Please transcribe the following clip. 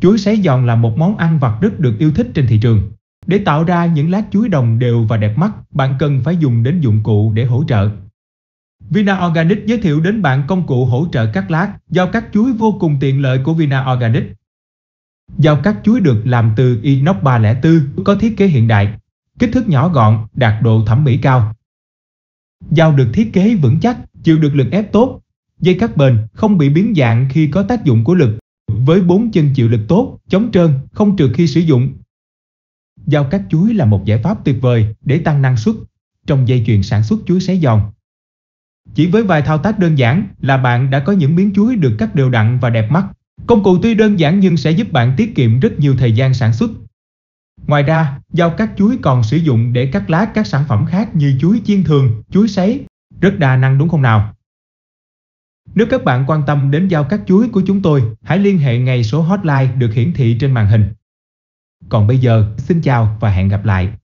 Chuối sấy giòn là một món ăn vặt rất được yêu thích trên thị trường. Để tạo ra những lát chuối đồng đều và đẹp mắt, bạn cần phải dùng đến dụng cụ để hỗ trợ. Vina Organic giới thiệu đến bạn công cụ hỗ trợ cắt lát, dao cắt chuối vô cùng tiện lợi của Vina Organic. Dao cắt chuối được làm từ inox 304, có thiết kế hiện đại, kích thước nhỏ gọn, đạt độ thẩm mỹ cao. Dao được thiết kế vững chắc, chịu được lực ép tốt, dây cắt bền, không bị biến dạng khi có tác dụng của lực với bốn chân chịu lực tốt, chống trơn, không trượt khi sử dụng. dao cắt chuối là một giải pháp tuyệt vời để tăng năng suất trong dây chuyền sản xuất chuối xé giòn. Chỉ với vài thao tác đơn giản là bạn đã có những miếng chuối được cắt đều đặn và đẹp mắt. Công cụ tuy đơn giản nhưng sẽ giúp bạn tiết kiệm rất nhiều thời gian sản xuất. Ngoài ra, dao cắt chuối còn sử dụng để cắt lá các sản phẩm khác như chuối chiên thường, chuối sấy, rất đa năng đúng không nào? Nếu các bạn quan tâm đến giao cắt chuối của chúng tôi, hãy liên hệ ngay số hotline được hiển thị trên màn hình. Còn bây giờ, xin chào và hẹn gặp lại.